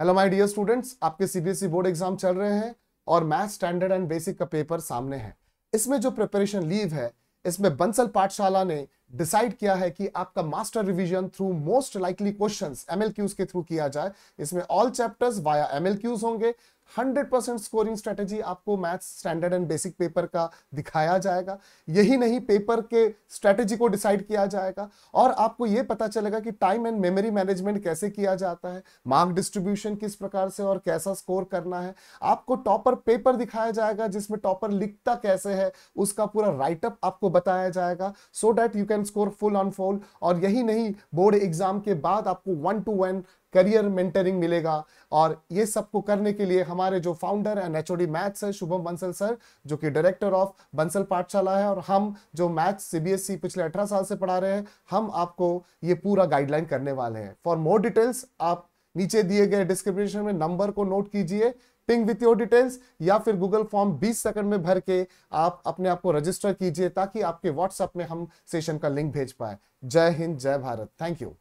hello my dear students आपके CBSE board exam चल रहे हैं और मैथ स्टैंडर्ड एंड बेसिक का पेपर सामने है इसमें जो प्रिपरेशन लीव है इसमें बंसल पाठशाला ने डिसाइड किया है कि आपका master revision through most likely questions MLQs के थ्रू किया जाए इसमें ऑल चैप्टर्स वाया एमएलक्यूज होंगे 100% स्कोरिंग स्ट्रेटेजी आपको maths standard and basic paper का दिखाया जाएगा यही नहीं पेपर के स्ट्रेटेजी को डिसाइड किया जाएगा और आपको यह पता चलेगा कि टाइम एंड मेमोरी मैनेजमेंट कैसे किया जाता है मार्क डिस्ट्रीब्यूशन किस प्रकार से और कैसा स्कोर करना है आपको टॉपर पेपर दिखाया जाएगा जिसमें टॉपर लिखता कैसे है उसका पूरा राइटअप आपको बताया जाएगा so that you can can score full on full और यही नहीं बोर्ड एग्जाम के बाद आपको one to one career mentoring मिलेगा और ये सब को करने के लिए हमारे जो founder and H O D maths है शुभम बंसल सर जो कि डायरेक्टर ऑफ बंसल पाठशाला है और हम जो मैथ्स सीबीएसई e पिछले 18 साल से पढ़ा रहे हैं हम आपको ये पूरा गाइडलाइन करने वाले हैं फॉर मोर डिटेल्स आप नीचे दिए गए डिस्क्रिप्शन में नंबर को नोट कीजिए पिंग विथ योर डिटेल्स या फिर गूगल फॉर्म 20 सेकंड में भर के आप अपने आप को रजिस्टर कीजिए ताकि आपके व्हाट्सएप में हम सेशन का लिंक भेज पाए जय हिंद जय भारत थैंक यू